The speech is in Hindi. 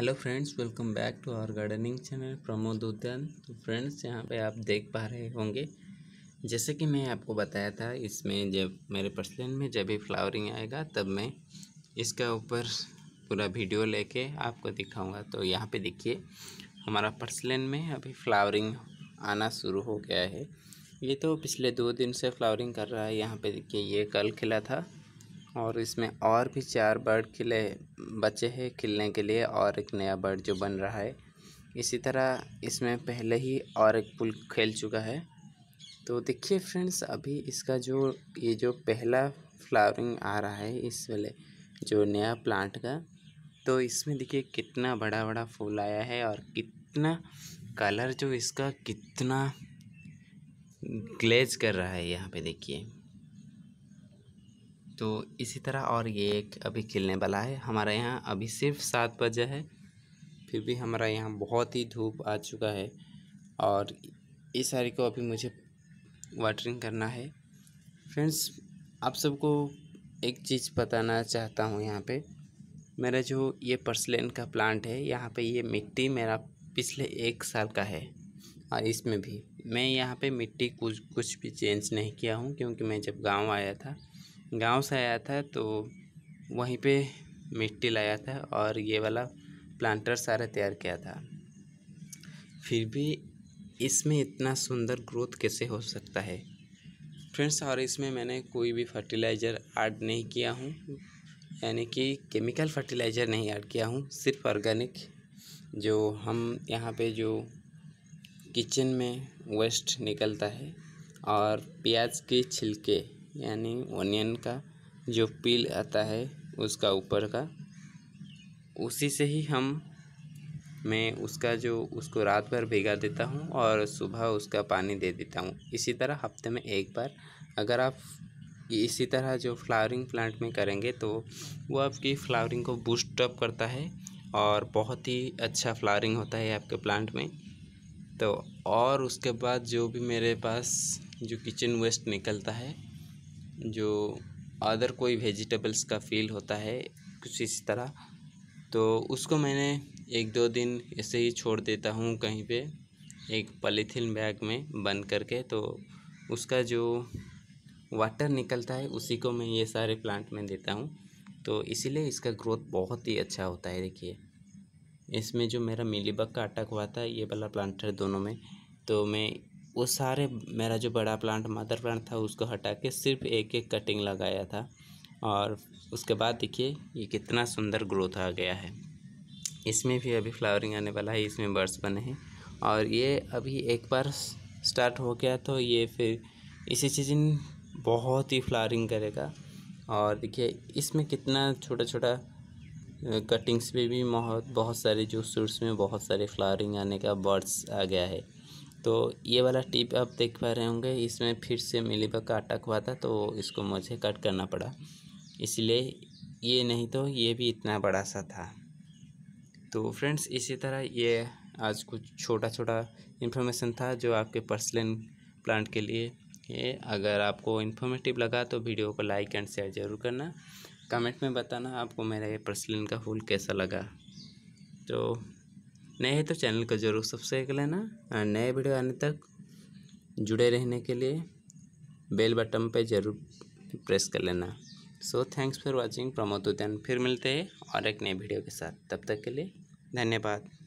hello friends welcome back to our gardening channel Pramod Udyan तो फ्रेंड्स यहाँ पे आप देख पा रहे होंगे जैसे कि मैं आपको बताया था इसमें जब मेरे पर्सलन में जब भी फ्लावरिंग आएगा तब मैं इसका ऊपर पूरा वीडियो लेके आपको दिखाऊंगा तो यहाँ पे देखिए हमारा पर्सलन में अभी फ्लावरिंग आना शुरू हो गया है ये तो पिछले दो दिन से फ्लावरिंग कर रहा है यहाँ पे देखिए ये कल खिला था और इसमें और भी चार बर्ड खिले बचे हैं खिलने के लिए और एक नया बर्ड जो बन रहा है इसी तरह इसमें पहले ही और एक पुल खेल चुका है तो देखिए फ्रेंड्स अभी इसका जो ये जो पहला फ्लावरिंग आ रहा है इस वाले जो नया प्लांट का तो इसमें देखिए कितना बड़ा बड़ा फूल आया है और कितना कलर जो इसका कितना ग्लेज कर रहा है यहाँ पे देखिए तो इसी तरह और ये एक अभी खिलने वाला है हमारे यहाँ अभी सिर्फ सात बजे है फिर भी हमारा यहाँ बहुत ही धूप आ चुका है और इस सारी को अभी मुझे वाटरिंग करना है फ्रेंड्स आप सबको एक चीज़ बताना चाहता हूँ यहाँ पे मेरा जो ये पर्सलेन का प्लांट है यहाँ पे ये मिट्टी मेरा पिछले एक साल का है और इसमें भी मैं यहाँ पे मिट्टी कुछ कुछ भी चेंज नहीं किया हूँ क्योंकि मैं जब गांव आया था गांव से आया था तो वहीं पे मिट्टी लाया था और ये वाला प्लांटर सारा तैयार किया था फिर भी इसमें इतना सुंदर ग्रोथ कैसे हो सकता है फ्रेंड्स और इसमें मैंने कोई भी फर्टिलाइज़र ऐड नहीं किया हूँ यानी कि केमिकल फर्टिलाइज़र नहीं ऐड किया हूँ सिर्फ ऑर्गेनिक जो हम यहाँ पे जो किचन में वेस्ट निकलता है और प्याज के छिलके यानी ओनियन का जो पील आता है उसका ऊपर का उसी से ही हम मैं उसका जो उसको रात भर भिगा देता हूँ और सुबह उसका पानी दे देता हूँ इसी तरह हफ्ते में एक बार अगर आप इसी तरह जो फ्लावरिंग प्लांट में करेंगे तो वो आपकी फ्लावरिंग को बूस्टअप करता है और बहुत ही अच्छा फ्लावरिंग होता है आपके प्लांट में तो और उसके बाद जो भी मेरे पास जो किचन वेस्ट निकलता है जो अदर कोई वेजिटेबल्स का फील होता है कुछ इस तरह तो उसको मैंने एक दो दिन ऐसे ही छोड़ देता हूँ कहीं पे एक पॉलीथीन बैग में बंद करके तो उसका जो वाटर निकलता है उसी को मैं ये सारे प्लांट में देता हूँ तो इसीलिए इसका ग्रोथ बहुत ही अच्छा होता है देखिए इसमें जो मेरा मिलीबग का अटक हुआ था ये वाला प्लांटर दोनों में तो मैं वो सारे मेरा जो बड़ा प्लांट मदर प्लांट था उसको हटा के सिर्फ एक एक कटिंग लगाया था और उसके बाद देखिए ये कितना सुंदर ग्रोथ आ गया है इसमें भी अभी फ्लावरिंग आने वाला है इसमें बर्ड्स बने हैं और ये अभी एक बार स्टार्ट हो गया तो ये फिर इसी सीजन बहुत ही फ्लावरिंग करेगा और देखिए इसमें कितना छोटा छोटा कटिंग्स में भी बहुत बहुत सारे जो सूट्स में बहुत सारे फ्लावरिंग आने का बर्ड्स आ गया है तो ये वाला टिप आप देख पा रहे होंगे इसमें फिर से मिली का आटा हुआ था तो इसको मुझे कट करना पड़ा इसलिए ये नहीं तो ये भी इतना बड़ा सा था तो फ्रेंड्स इसी तरह ये आज कुछ छोटा छोटा इन्फॉर्मेशन था जो आपके पर्सलिन प्लांट के लिए ये अगर आपको इन्फॉर्मेटिव लगा तो वीडियो को लाइक एंड शेयर ज़रूर करना कमेंट में बताना आपको मेरा ये पर्सलिन का फूल कैसा लगा तो नए हैं तो चैनल को जरूर सब्सक्राइब कर लेना और नए वीडियो आने तक जुड़े रहने के लिए बेल बटन पर जरूर प्रेस कर लेना so thanks for watching Pramod Udyan फिर मिलते हैं और एक नए वीडियो के साथ तब तक के लिए धन्यवाद